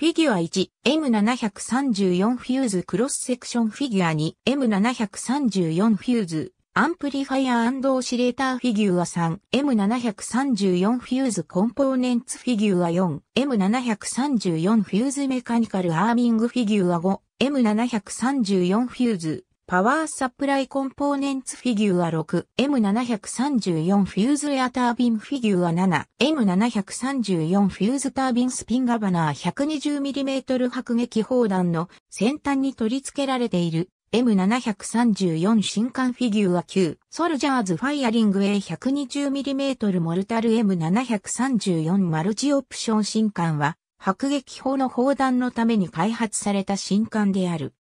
フィギュア1、M734 フューズクロスセクションフィギュア2、M734 フューズ、アンプリファイアオシレーターフィギュア3、M734 フューズコンポーネンツフィギュア4、M734 フューズメカニカルアーミングフィギュア5、M734 フューズ、パワーサプライコンポーネンツフィギュア 6M734 フューズエアタービンフィギュア 7M734 フューズタービンスピンガバナー 120mm 迫撃砲弾の先端に取り付けられている M734 新艦フィギュア9ソルジャーズファイアリング A120mm モルタル M734 マルチオプション新艦は迫撃砲の砲弾のために開発された新艦である。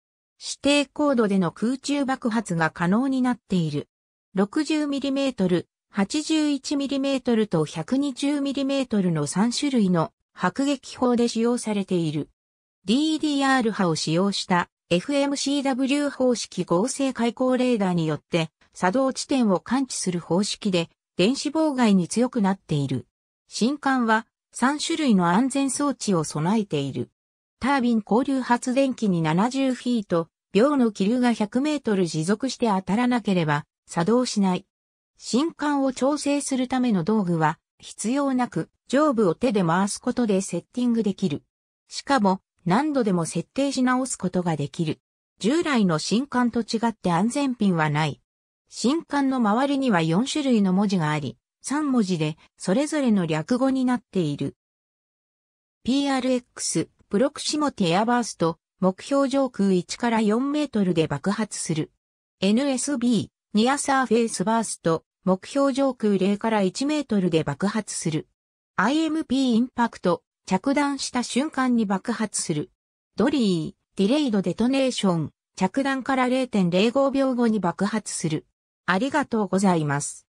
指定高度での空中爆発が可能になっている。60mm、81mm と 120mm の3種類の迫撃砲で使用されている。DDR 波を使用した FMCW 方式合成開口レーダーによって作動地点を感知する方式で電子妨害に強くなっている。新艦は3種類の安全装置を備えている。タービン交流発電機に70フィート、秒の気流が100メートル持続して当たらなければ作動しない。新管を調整するための道具は必要なく上部を手で回すことでセッティングできる。しかも何度でも設定し直すことができる。従来の新管と違って安全ピンはない。新管の周りには4種類の文字があり、3文字でそれぞれの略語になっている。PRX プロクシモテエアバースト、目標上空1から4メートルで爆発する。NSB、ニアサーフェイスバースト、目標上空0から1メートルで爆発する。IMP インパクト、着弾した瞬間に爆発する。ドリー、ディレイドデトネーション、着弾から0.05秒後に爆発する。ありがとうございます。